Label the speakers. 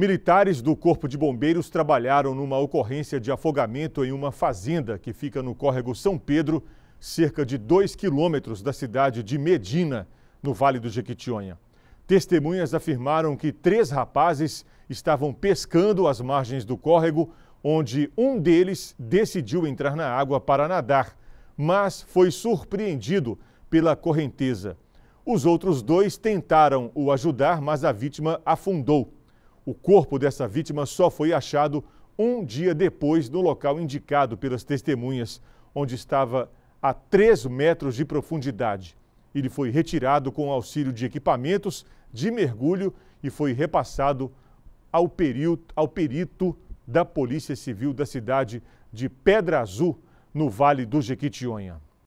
Speaker 1: Militares do Corpo de Bombeiros trabalharam numa ocorrência de afogamento em uma fazenda que fica no córrego São Pedro, cerca de 2 quilômetros da cidade de Medina, no Vale do Jequitinhonha. Testemunhas afirmaram que três rapazes estavam pescando às margens do córrego, onde um deles decidiu entrar na água para nadar, mas foi surpreendido pela correnteza. Os outros dois tentaram o ajudar, mas a vítima afundou. O corpo dessa vítima só foi achado um dia depois no local indicado pelas testemunhas, onde estava a 3 metros de profundidade. Ele foi retirado com auxílio de equipamentos de mergulho e foi repassado ao, ao perito da Polícia Civil da cidade de Pedra Azul, no Vale do Jequitinhonha.